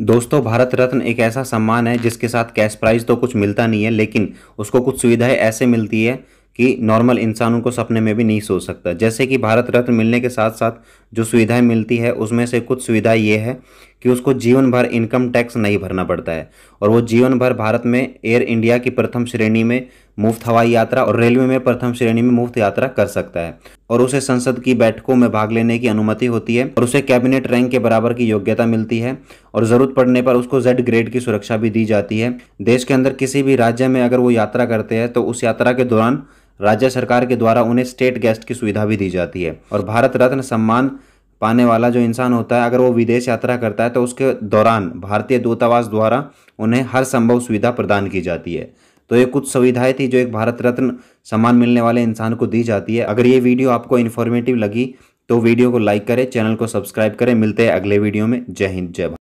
दोस्तों भारत रत्न एक ऐसा सम्मान है जिसके साथ कैश प्राइज तो कुछ मिलता नहीं है लेकिन उसको कुछ सुविधाएं ऐसे मिलती है कि नॉर्मल इंसानों को सपने में भी नहीं सोच सकता जैसे कि भारत रत्न मिलने के साथ साथ जो सुविधाएं मिलती है उसमें से कुछ सुविधा ये है कि उसको जीवन भर इनकम टैक्स नहीं भरना पड़ता है और वो जीवन भर भारत में एयर इंडिया की प्रथम श्रेणी में मुफ्त हवाई यात्रा और रेलवे में प्रथम श्रेणी में मुफ्त यात्रा कर सकता है और उसे संसद की बैठकों में भाग लेने की अनुमति होती है और उसे कैबिनेट रैंक के बराबर की योग्यता मिलती है और ज़रूरत पड़ने पर उसको जेड ग्रेड की सुरक्षा भी दी जाती है देश के अंदर किसी भी राज्य में अगर वो यात्रा करते हैं तो उस यात्रा के दौरान राज्य सरकार के द्वारा उन्हें स्टेट गेस्ट की सुविधा भी दी जाती है और भारत रत्न सम्मान पाने वाला जो इंसान होता है अगर वो विदेश यात्रा करता है तो उसके दौरान भारतीय दूतावास द्वारा उन्हें हर संभव सुविधा प्रदान की जाती है तो ये कुछ सुविधाएं थी जो एक भारत रत्न सम्मान मिलने वाले इंसान को दी जाती है अगर ये वीडियो आपको इन्फॉर्मेटिव लगी तो वीडियो को लाइक करें चैनल को सब्सक्राइब करें मिलते हैं अगले वीडियो में जय हिंद जय भारत